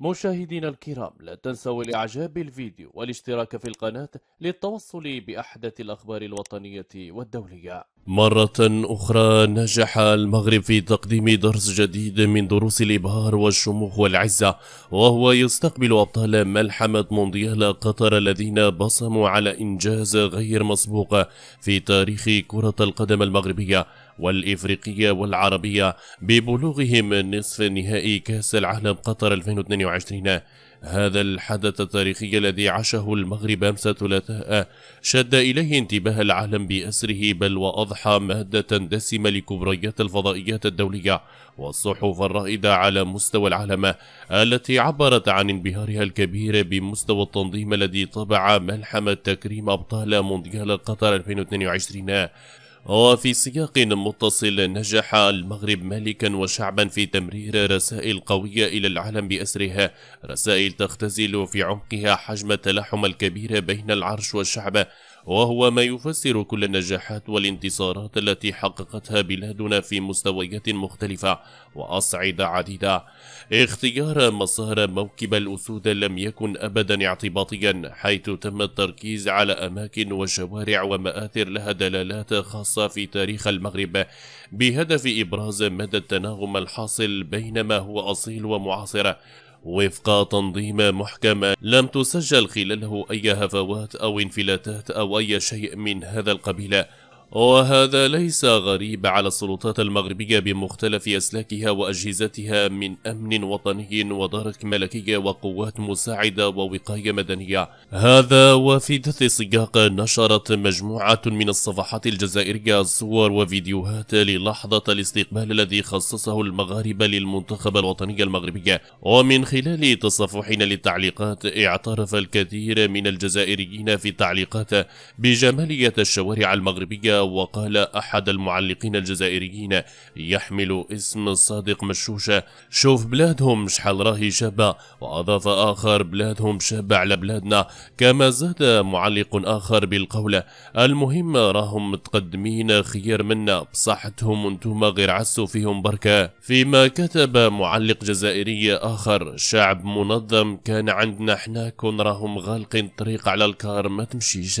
مشاهدينا الكرام لا تنسوا الإعجاب بالفيديو والاشتراك في القناة للتوصل بأحدث الأخبار الوطنية والدولية مرة أخرى نجح المغرب في تقديم درس جديد من دروس الإبهار والشموخ والعزة وهو يستقبل أبطال ملحمة مونديال قطر الذين بصموا على إنجاز غير مسبوق في تاريخ كرة القدم المغربية والإفريقية والعربية ببلوغهم نصف نهائي كأس العالم قطر 2022 هذا الحدث التاريخي الذي عاشه المغرب أمس ثلاثاء شد إليه انتباه العالم بأسره بل وأضحى مادة دسمة لكبريات الفضائيات الدولية والصحف الرائدة على مستوى العالم التي عبرت عن انبهارها الكبير بمستوى التنظيم الذي طبع ملحمة تكريم أبطال مونديال قطر 2022 وفي سياق متصل نجح المغرب ملكا وشعبا في تمرير رسائل قوية إلى العالم بأسرها رسائل تختزل في عمقها حجم التلاحم الكبير بين العرش والشعب وهو ما يفسر كل النجاحات والانتصارات التي حققتها بلادنا في مستويات مختلفة وأصعدة عديدة اختيار مسار موكب الأسود لم يكن أبدا اعتباطيا حيث تم التركيز على أماكن وشوارع ومآثر لها دلالات خاصة في تاريخ المغرب بهدف إبراز مدى التناغم الحاصل بين ما هو أصيل ومعاصر وفق تنظيم محكم لم تسجل خلاله أي هفوات أو انفلاتات أو أي شيء من هذا القبيل وهذا ليس غريب على السلطات المغربية بمختلف أسلاكها وأجهزتها من أمن وطني ودرك ملكية وقوات مساعدة ووقاية مدنية هذا وفي ذات السياق نشرت مجموعة من الصفحات الجزائرية صور وفيديوهات للحظة الاستقبال الذي خصصه المغاربة للمنتخب الوطني المغربي ومن خلال تصفحنا للتعليقات اعترف الكثير من الجزائريين في التعليقات بجمالية الشوارع المغربية وقال أحد المعلقين الجزائريين يحمل اسم الصادق مشوشة شوف بلادهم شحال راهي شابة وأضاف آخر بلادهم شابة على بلادنا كما زاد معلق آخر بالقول المهم راهم متقدمين خير منا بصحتهم انتم غير عسوا فيهم بركة فيما كتب معلق جزائري آخر شعب منظم كان عندنا حنا كون راهم غالقين الطريق على الكار ما تمشيش